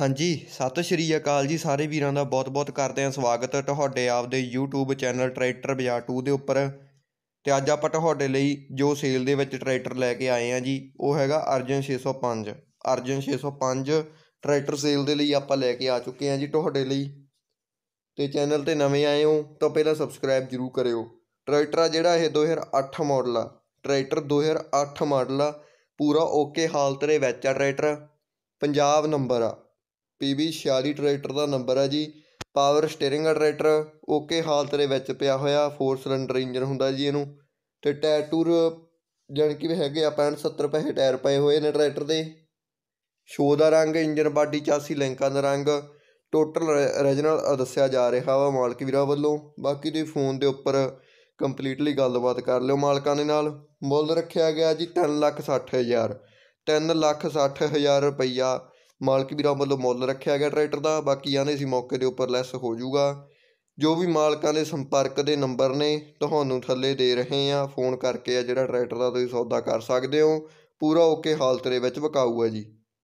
ਹਾਂਜੀ ਸਤਿ ਸ਼੍ਰੀ ਅਕਾਲ ਜੀ ਸਾਰੇ ਵੀਰਾਂ ਦਾ ਬਹੁਤ-ਬਹੁਤ ਕਰਦੇ ਹਾਂ ਸਵਾਗਤ ਤੁਹਾਡੇ ਆਪਦੇ YouTube ਚੈਨਲ ਟਰੈਕਟਰ ਬਾਜ਼ਾਰ 2 ਦੇ ਉੱਪਰ ਤੇ ਅੱਜ ਆਪਾਂ ਤੁਹਾਡੇ ਲਈ ਜੋ ਸੇਲ ਦੇ ਵਿੱਚ ਟਰੈਕਟਰ ਲੈ ਕੇ ਆਏ ਆ ਜੀ ਉਹ ਹੈਗਾ ਅਰਜਨ 605 ਅਰਜਨ 605 ਟਰੈਕਟਰ ਸੇਲ ਦੇ ਲਈ ਆਪਾਂ ਲੈ ਕੇ ਆ ਚੁੱਕੇ ਆ ਜੀ ਤੁਹਾਡੇ ਲਈ ਤੇ ਚੈਨਲ ਤੇ ਨਵੇਂ ਆਏ ਹੋ ਤਾਂ ਪਹਿਲਾਂ ਸਬਸਕ੍ਰਾਈਬ ਜਰੂਰ ਕਰਿਓ ਟਰੈਕਟਰ ਆ ਜਿਹੜਾ ਇਹ 2008 ਮਾਡਲ ਆ ਟਰੈਕਟਰ 2008 ਮਾਡਲ ਆ ਪੂਰਾ ਓਕੇ ਹਾਲਤ ਦੇ ਵਿੱਚ ਆ ਟਰੈਕਟਰ ਪੰਜਾਬ ਨੰਬਰ ਆ PB 46 ਟਰੈਕਟਰ ਦਾ ਨੰਬਰ ਹੈ ਜੀ ਪਾਵਰ ਸਟੀਅਰਿੰਗ ਟਰੈਕਟਰ ਓਕੇ ਹਾਲਤ ਦੇ ਵਿੱਚ ਪਿਆ ਹੋਇਆ 4 ਸਿਲੰਡਰ ਇੰਜਨ ਹੁੰਦਾ ਜੀ ਇਹਨੂੰ ਤੇ ਟਾਇਰ ਟੂਰ ਜਾਨ ਕਿ ਹੈਗੇ ਆ 70 ਰੁਪਏ ਟਾਇਰ ਪਏ ਹੋਏ ਨੇ ਟਰੈਕਟਰ ਦੇ ਸ਼ੋ ਦਾ ਰੰਗ ਇੰਜਨ ਬਾਡੀ ਚਾਸੀ ਲਿੰਕਾਂ ਦਾ ਰੰਗ ਟੋਟਲ ਰੀਜਨਲ ਦੱਸਿਆ ਜਾ ਰਿਹਾ ਵਾ ਮਾਲਕ ਵੀਰਾਂ ਵੱਲੋਂ ਬਾਕੀ ਤੁਸੀਂ ਫੋਨ ਦੇ ਉੱਪਰ ਕੰਪਲੀਟਲੀ ਗੱਲਬਾਤ ਕਰ ਲਿਓ ਮਾਲਕਾਂ ਦੇ ਨਾਲ ਮੁੱਲ ਰੱਖਿਆ ਗਿਆ ਜੀ 3 ਲੱਖ 60 ਹਜ਼ਾਰ 3 ਲੱਖ 60 ਹਜ਼ਾਰ ਰੁਪਈਆ ਮਾਲਕ ਵੀਰਾਂ ਵੱਲੋਂ ਮੁੱਲ ਰੱਖਿਆ ਗਿਆ ਟਰੈਕਟਰ ਦਾ ਬਾਕੀ ਆਨੇ ਸੀ ਮੌਕੇ ਦੇ ਉੱਪਰ ਲੈਸ ਹੋ ਜਾਊਗਾ ਜੋ ਵੀ ਮਾਲਕਾਂ ਦੇ ਸੰਪਰਕ ਦੇ ਨੰਬਰ ਨੇ ਤੁਹਾਨੂੰ ਥੱਲੇ ਦੇ ਰਹੇ ਆ ਫੋਨ ਕਰਕੇ ਆ ਜਿਹੜਾ ਟਰੈਕਟਰ ਦਾ ਤੁਸੀਂ ਸੌਦਾ ਕਰ ਸਕਦੇ ਹੋ ਪੂਰਾ ਓਕੇ ਹਾਲਤ ਦੇ ਵਿੱਚ ਵਿਕਾਊ ਹੈ ਜੀ